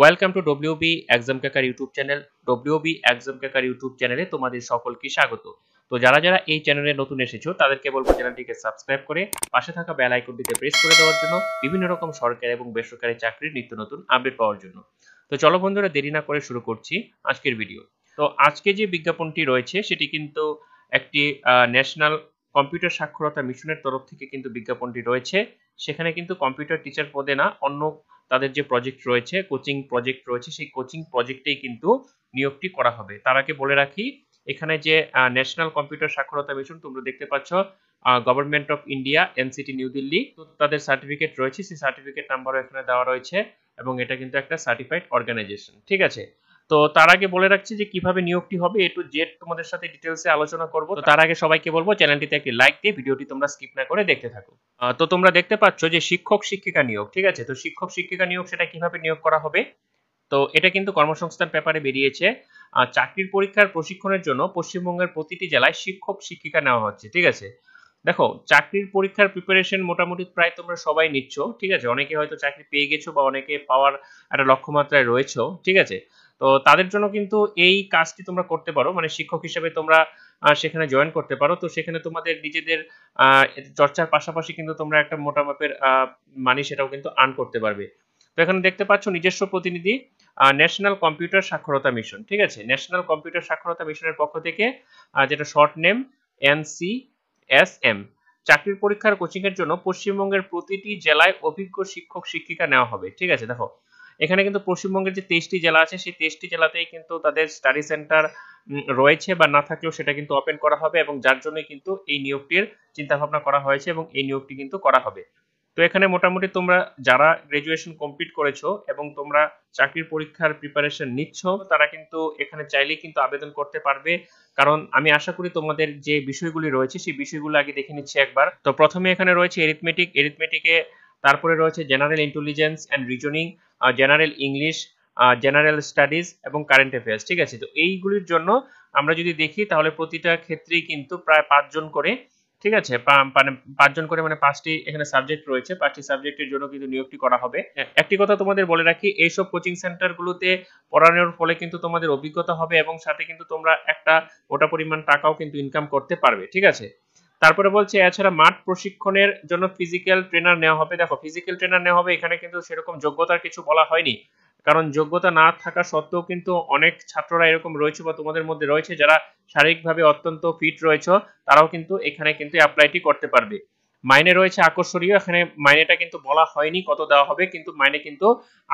Welcome to WB exam cracker YouTube channel WB exam cracker YouTube চ্যানেলে তোমাদের সকলকে স্বাগত তো যারা যারা এই চ্যানেলে নতুন এসেছো তাদেরকে বলবো চ্যানেলটিকে সাবস্ক্রাইব করে পাশে থাকা বেল আইকনটিতে প্রেস করে দেওয়ার জন্য বিভিন্ন রকম সরকারি এবং বেসরকারি চাকরির নিত্য নতুন আপডেট পাওয়ার জন্য তো চলো বন্ধুরা দেরি না করে শুরু করছি আজকের ভিডিও তো আজকে যে বিজ্ঞাপনটি রয়েছে সেটি কিন্তু একটি ন্যাশনাল কম্পিউটার সাক্ষরতা মিশনের তরফ থেকে কিন্তু বিজ্ঞাপনটি রয়েছে সেখানে কিন্তু কম্পিউটার টিচার পদে না অন্য তাদের যে প্রজেক্ট রয়েছে কোচিং প্রজেক্ট রয়েছে সেই কোচিং প্রজেক্টেই কিন্তু নিয়োগটি করা হবে তার আগে বলে রাখি এখানে যে ন্যাশনাল কম্পিউটার সাক্ষরতা মিশন তোমরা দেখতে পাচ্ছ government of India NCT new Delhi তাদের সার্টিফিকেট রয়েছে সেই সার্টিফিকেট নাম্বারও এখানে দেওয়া রয়েছে এবং এটা কিন্তু একটা সার্টিফাইড অর্গানাইজেশন ঠিক আছে তো তার আগে বলে রাখছি যে কিভাবে নিয়োগটি হবে এ টু জেড তোমাদের সাথে ডিটেলসে আলোচনা করব তো তার আগে সবাইকে বলবো চ্যানেলটিতে একটি লাইক দিয়ে ভিডিওটি তোমরা স্কিপ না করে দেখতে থাকো তো তোমরা দেখতে পাচ্ছ যে শিক্ষক শিক্ষিকা নিয়োগ ঠিক আছে তো শিক্ষক শিক্ষিকা নিয়োগ সেটা কিভাবে নিয়োগ করা হবে তো এটা কিন্তু কর্মসংস্থান পেপারে বেরিয়েছে চাকরির পরীক্ষার প্রশিক্ষণের জন্য পশ্চিমবঙ্গের প্রতিটি জেলায় শিক্ষক শিক্ষিকা নেওয়া হচ্ছে ঠিক আছে দেখো চাকরির পরীক্ষার প্রিপারেশন মোটামুটি প্রায় তোমরা সবাই নিচ্ছ ঠিক আছে অনেকে হয়তো চাকরি পেয়ে গেছো বা অনেকে পাওয়ার একটা লক্ষ্যমাত্রায় রয়েছো ঠিক আছে তো তাদের জন্য কিন্তু এই কাজটি তোমরা করতে পারো মানে শিক্ষক হিসেবে তোমরা সেখানে জয়েন করতে পারো তো সেখানে তোমাদের নিজেদের চর্চার পাশাপাশি কিন্তু তোমরা একটা মোটা মাপের মানি সেটাও কিন্তু আর্ন করতে পারবে তো এখানে দেখতে পাচ্ছ নিজস্ব প্রতিনিধি ন্যাশনাল কম্পিউটার সাক্ষরতা মিশন ঠিক আছে ন্যাশনাল কম্পিউটার সাক্ষরতা মিশনের পক্ষ থেকে যেটা short name NC S M চাকরির পরীক্ষার কোচিং এর জন্য পশ্চিমবঙ্গের প্রতিটি জেলায় অভিজ্ঞ শিক্ষক শিক্ষিকা নেওয়া হবে ঠিক আছে দেখো এখানে কিন্তু পশ্চিমবঙ্গের যে তেইশটি জেলা আছে সেই তেইশটি জেলাতেই কিন্তু তাদের স্টাডি সেন্টার রয়েছে বা না থাকলেও সেটা কিন্তু ওপেন করা হবে এবং যার জন্যই কিন্তু এই নিয়োগটির চিন্তাভাবনা করা হয়েছে এবং এই নিয়োগটি কিন্তু করা হবে তো এখানে মোটামুটি তোমরা যারা গ্রাজুয়েশন কমপ্লিট করেছো এবং তোমরা চাকরির পরীক্ষার প্রিপারেশন নিচ্ছ তারা কিন্তু এখানে চাইলেই কিন্তু আবেদন করতে পারবে কারণ আমি আশা করি তোমাদের যে বিষয়গুলি রয়েছে সেই বিষয়গুলো আগে দেখে নিচ্ছি একবার তো প্রথমে এখানে রয়েছে এরিথমেটিক এরিথমেটিকে তারপরে রয়েছে general intelligence and reasoning general English general studies এবং কারেন্ট অ্যাফেয়ার্স ঠিক আছে তো এইগুলির জন্য আমরা যদি দেখি তাহলে প্রতিটা ক্ষেত্রেই কিন্তু প্রায় পাঁচজন করে ঠিক আছে মানে পাঁচজন করে মানে পাঁচটি এখানে সাবজেক্ট রয়েছে পাঁচটি সাবজেক্টের জন্য কিন্তু নিয়োগটি করা হবে হ্যাঁ। একটি কথা তোমাদের বলে রাখি এইসব কোচিং সেন্টারগুলোতে পড়ানোর ফলে কিন্তু তোমাদের অভিজ্ঞতা হবে এবং সাথে কিন্তু তোমরা একটা মোটা পরিমাণ টাকাও কিন্তু ইনকাম করতে পারবে ঠিক আছে তারপরে বলছে এছাড়া মাঠ প্রশিক্ষণের জন্য ফিজিক্যাল ট্রেনার নেওয়া হবে দেখো ফিজিক্যাল ট্রেনার নেওয়া হবে এখানে কিন্তু সেরকম যোগ্যতার কিছু বলা হয়নি কারণ যোগ্যতা না থাকা সত্ত্বেও কিন্তু অনেক ছাত্ররা এরকম রয়েছে বা তোমাদের মধ্যে রয়েছে যারা শারীরিকভাবে অত্যন্ত ফিট রয়েছে তারাও কিন্তু এখানে কিন্তু অ্যাপ্লাইটি করতে পারবে মাইনে রয়েছে আকর্ষণীয় এখানে মাইনেটা কিন্তু বলা হয়নি কত দেওয়া হবে কিন্তু মাইনে কিন্তু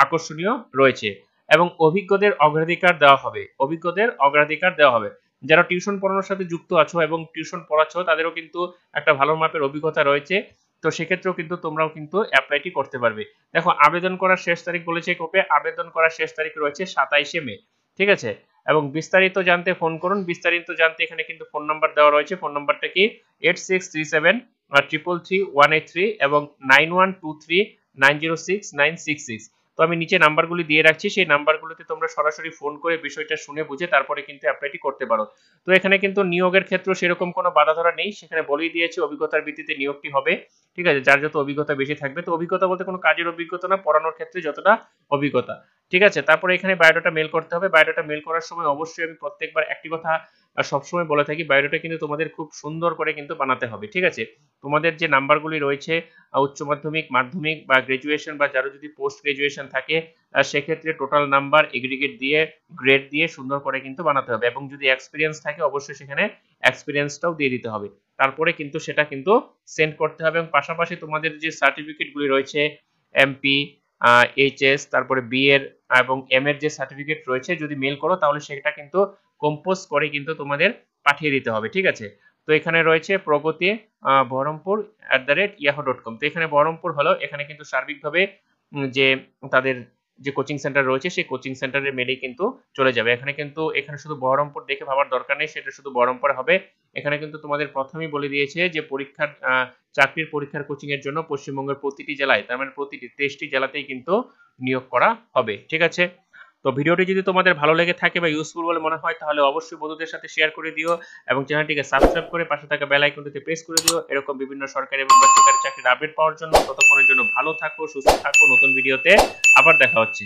আকর্ষণীয় রয়েছে এবং অভিজ্ঞদের অগ্রাধিকার দেওয়া হবে অভিজ্ঞদের অগ্রাধিকার দেওয়া হবে যারা টিউশন পড়ানোর সাথে যুক্ত আছো এবং টিউশন পড়াচ্ছ তাদেরও কিন্তু একটা ভালো মাপের অভিজ্ঞতা রয়েছে তো সেক্ষেত্রেও কিন্তু তোমরাও কিন্তু অ্যাপ্লাইটি করতে পারবে দেখো আবেদন করার শেষ তারিখ বলেছে কবে আবেদন করার শেষ তারিখ রয়েছে সাতাইশে মে ঠিক আছে এবং বিস্তারিত জানতে ফোন করুন বিস্তারিত জানতে এখানে কিন্তু ফোন নাম্বার দেওয়া রয়েছে ফোন নাম্বারটা কি eight six three seven triple three one eight three এবং nine one two three nine zero six nine six six তো আমি নিচে নাম্বারগুলি দিয়ে রাখছি সেই নাম্বারগুলোতে তোমরা সরাসরি ফোন করে বিষয়টা শুনে বুঝে তারপরে কিন্তু অ্যাপ্লাইটি করতে পারো তো এখানে কিন্তু নিয়োগের ক্ষেত্র সেরকম কোনো বাধা ধরা নেই সেখানে বলেই দিয়েছে অভিজ্ঞতার ভিত্তিতে নিয়োগটি হবে ঠিক আছে যার যত অভিজ্ঞতা বেশি থাকবে তো অভিজ্ঞতা বলতে কোনো কাজের অভিজ্ঞতা না পড়ানোর ক্ষেত্রে যতটা অভিজ্ঞতা ঠিক আছে তারপরে এখানে বায়োডাটা মেল করতে হবে বায়োডাটা মেল করার সময় অবশ্যই আমি প্রত্যেকবার একটি কথা সবসময় বলে থাকি বায়োডাটা কিন্তু তোমাদের খুব সুন্দর করে কিন্তু বানাতে হবে ঠিক আছে তোমাদের যে নাম্বারগুলি রয়েছে উচ্চ মাধ্যমিক মাধ্যমিক বা গ্রাজুয়েশন বা যারা যদি পোস্ট গ্রাজুয়েশন থাকে সেক্ষেত্রে টোটাল নাম্বার এগ্রিগেট দিয়ে গ্রেড দিয়ে সুন্দর করে কিন্তু বানাতে হবে এবং যদি এক্সপিরিয়েন্স থাকে অবশ্যই সেখানে এক্সপিরিয়েন্সটাও দিয়ে দিতে হবে তারপরে কিন্তু সেটা কিন্তু সেন্ড করতে হবে এবং পাশাপাশি তোমাদের যে সার্টিফিকেটগুলি রয়েছে এমপি এইচএস তারপরে বি এর এবং এম এর যে সার্টিফিকেট রয়েছে যদি মেল করো তাহলে সেটা কিন্তু কম্পোজ করে কিন্তু তোমাদের পাঠিয়ে দিতে হবে ঠিক আছে তো এখানে রয়েছে Pragati Baharampur at the rate yahoo dot com তো এখানে বহরমপুর হলো এখানে কিন্তু সার্বিকভাবে যে তাদের যে কোচিং সেন্টার রয়েছে সেই কোচিং সেন্টারের মেলেই কিন্তু চলে যাবে এখানে কিন্তু এখানে শুধু বহরমপুর দেখে ভাবার দরকার নেই সেটা শুধু বহরমপুর হবে এখানে কিন্তু তোমাদের প্রথমেই বলে দিয়েছে যে পরীক্ষার চাকরির পরীক্ষার কোচিং এর জন্য পশ্চিমবঙ্গের প্রতিটি জেলায় তার মানে প্রতিটি তেইশটি জেলাতেই কিন্তু নিয়োগ করা হবে ঠিক আছে তো ভিডিওটি যদি তোমাদের ভালো লেগে থাকে বা ইউজফুল বলে মনে হয় তাহলে অবশ্যই বন্ধুদের সাথে শেয়ার করে দিও এবং চ্যানেলটিকে সাবস্ক্রাইব করে পাশে থাকা বেল আইকনটিতে প্রেস করে দিও এরকম বিভিন্ন সরকারি এবং বেসরকারি চাকরির আপডেট পাওয়ার জন্য ততক্ষণের জন্য ভালো থাকো সুস্থ থাকো নতুন ভিডিওতে আবার দেখা হচ্ছে